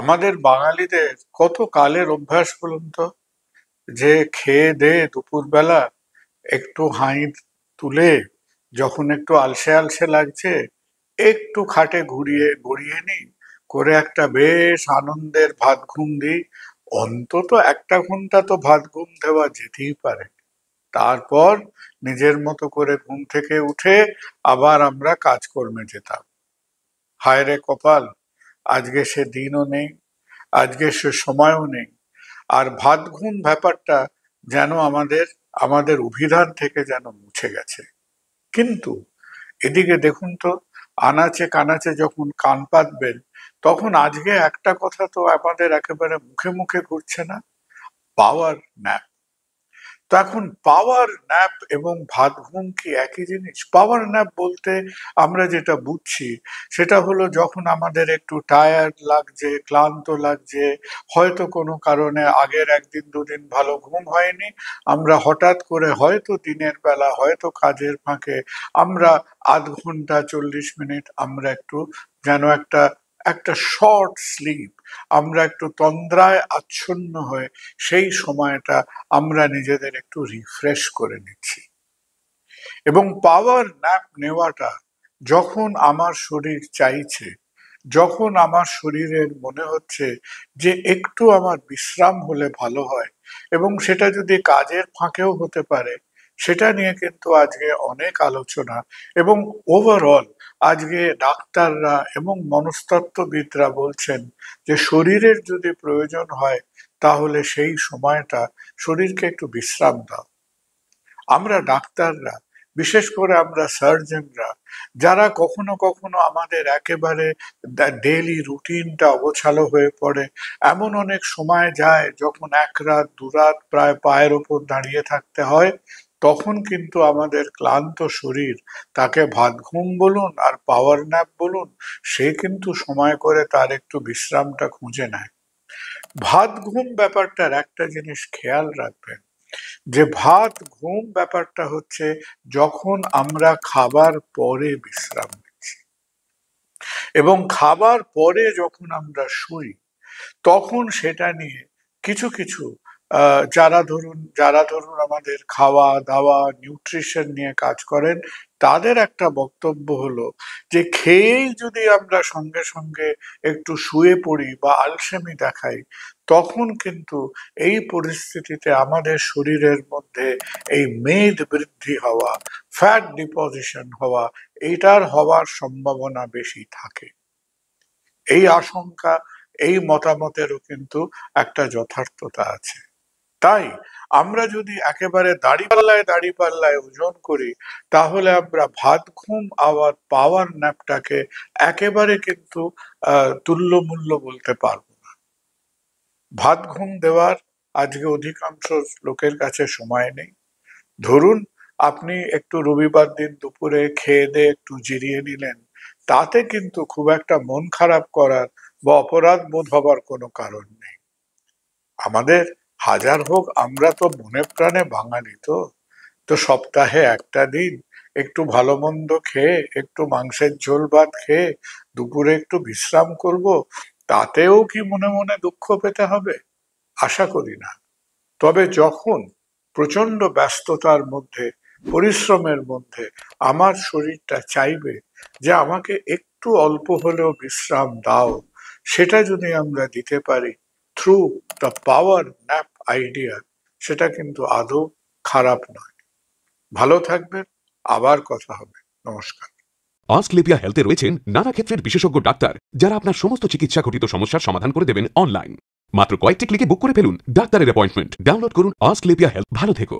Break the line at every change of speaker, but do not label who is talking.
আমাদের বাঙালিদের কত কালের অভ্যাস বলুন তো যে খেয়ে দে দুপুরবেলা একটু হাঁই তুলে যখন একটু আলসে আলসে লাগছে একটু খাটে ঘুরিয়ে গড়িয়ে নিই করে একটা বেশ আনন্দের ভাত ঘুম দিই অন্তত একটা ঘন্টা তো ভাত ঘুম দেওয়া যেতেই পারে তারপর নিজের মতো করে ঘুম থেকে উঠে আবার আমরা কাজকর্মে যেতাম হায় রে কপাল আজকে সে দিনও নেই আজকে সে সময়ও নেই আর ঘুম ব্যাপারটা যেন আমাদের আমাদের অভিধান থেকে যেন মুছে গেছে কিন্তু এদিকে দেখুন তো আনাচে কানাচে যখন কান পাতবেন তখন আজকে একটা কথা তো আমাদের একেবারে মুখে মুখে ঘুরছে না পাওয়ার ম্যাপ তো এখন পাওয়ার ন্যাপ এবং ভাত ঘুম কি একই জিনিস পাওয়ার ন্যাপ বলতে আমরা যেটা বুঝছি সেটা হলো যখন আমাদের একটু টায়ার্ড লাগছে ক্লান্ত লাগছে হয়তো কোনো কারণে আগের একদিন দুদিন ভালো ঘুম হয়নি আমরা হঠাৎ করে হয়তো দিনের বেলা হয়তো কাজের ফাঁকে আমরা আধ ঘন্টা চল্লিশ মিনিট আমরা একটু যেন একটা একটা শর্ট স্লিপ আমরা একটু তন্দ্রায় আচ্ছন্ন হয়ে সেই সময়টা আমরা নিজেদের একটু রিফ্রেশ করে নিচ্ছি এবং পাওয়ার ন্যাপ নেওয়াটা যখন আমার শরীর চাইছে যখন আমার শরীরের মনে হচ্ছে যে একটু আমার বিশ্রাম হলে ভালো হয় এবং সেটা যদি কাজের ফাঁকেও হতে পারে সেটা নিয়ে কিন্তু আজকে অনেক আলোচনা এবং ওভারঅল আজকে ডাক্তাররা এবং মনস্তত্ত্ববিদরা বলছেন যে শরীরের যদি প্রয়োজন হয় তাহলে সেই সময়টা শরীরকে একটু বিশ্রাম দাও আমরা ডাক্তাররা বিশেষ করে আমরা সার্জনরা যারা কখনো কখনো আমাদের একেবারে ডেলি রুটিনটা অবছালো হয়ে পড়ে এমন অনেক সময় যায় যখন এক রাত দু রাত প্রায় পায়ের ওপর দাঁড়িয়ে থাকতে হয় তখন কিন্তু আমাদের ক্লান্ত শরীর তাকে ভাত ঘুম বলুন আর পাওয়ার ন্যাপ বলুন সে কিন্তু সময় করে তার একটু বিশ্রামটা খুঁজে নেয় ভাত ঘুম ব্যাপারটার একটা জিনিস খেয়াল রাখবেন যে ভাত ঘুম ব্যাপারটা হচ্ছে যখন আমরা খাবার পরে বিশ্রাম নিচ্ছি এবং খাবার পরে যখন আমরা শুই তখন সেটা নিয়ে কিছু কিছু যারা ধরুন যারা ধরুন আমাদের খাওয়া দাওয়া নিউট্রিশন নিয়ে কাজ করেন তাদের একটা বক্তব্য হলো যে খেয়েই যদি আমরা সঙ্গে সঙ্গে একটু শুয়ে পড়ি বা আলসেমি দেখাই তখন কিন্তু এই পরিস্থিতিতে আমাদের শরীরের মধ্যে এই মেদ বৃদ্ধি হওয়া ফ্যাট ডিপোজিশন হওয়া এইটার হওয়ার সম্ভাবনা বেশি থাকে এই আশঙ্কা এই মতামতেরও কিন্তু একটা যথার্থতা আছে তাই আমরা যদি একেবারে দাড়িপাল্লায় দাড়িপাল্লায় ওজন করি তাহলে আমরা ভাত ঘুম আবার পাওয়ার ন্যাপটাকে একেবারে কিন্তু তুল্য মূল্য বলতে পারবো না ভাত ঘুম দেওয়ার আজকে অধিকাংশ লোকের কাছে সময় নেই ধরুন আপনি একটু রবিবার দিন দুপুরে খেয়ে দিয়ে একটু জিরিয়ে নিলেন তাতে কিন্তু খুব একটা মন খারাপ করার বা অপরাধ বোধ হবার কোনো কারণ নেই আমাদের হাজার হোক আমরা তো মনে প্রাণে বাঙালি তো তো সপ্তাহে একটা দিন একটু ভালো মন্দ খেয়ে একটু মাংসের ঝোল ভাত খেয়ে দুপুরে একটু বিশ্রাম করব তাতেও কি মনে মনে দুঃখ পেতে হবে আশা করি না তবে যখন প্রচন্ড ব্যস্ততার মধ্যে পরিশ্রমের মধ্যে আমার শরীরটা চাইবে যে আমাকে একটু অল্প হলেও বিশ্রাম দাও সেটা যদি আমরা দিতে পারি through the power map idea সেটা কিন্তু আদৌ খারাপ নয় ভালো থাকবেন আবার কথা হবে নমস্কার আস্কলেপিয়া হেলথে রয়েছেন নানা ক্ষেত্রের বিশেষজ্ঞ ডাক্তার যারা আপনার সমস্ত চিকিৎসা ঘটিত সমস্যার সমাধান করে দেবেন অনলাইন মাত্র কয়েকটি ক্লিকে বুক করে ফেলুন ডাক্তারের অ্যাপয়েন্টমেন্ট ডাউনলোড করুন আস্কলেপিয়া হেলথ ভালো থেকো